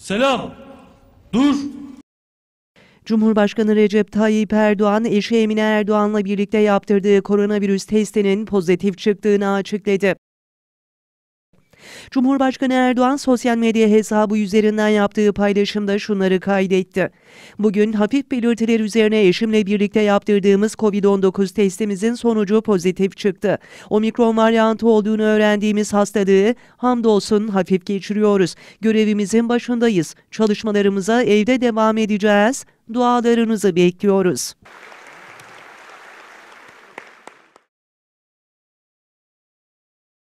Selam. Dur. Cumhurbaşkanı Recep Tayyip Erdoğan, eşi Emine Erdoğan'la birlikte yaptırdığı koronavirüs testinin pozitif çıktığını açıkladı. Cumhurbaşkanı Erdoğan sosyal medya hesabı üzerinden yaptığı paylaşımda şunları kaydetti. Bugün hafif belirtiler üzerine eşimle birlikte yaptırdığımız COVID-19 testimizin sonucu pozitif çıktı. Omikron varyantı olduğunu öğrendiğimiz hastalığı hamdolsun hafif geçiriyoruz. Görevimizin başındayız. Çalışmalarımıza evde devam edeceğiz. Dualarınızı bekliyoruz.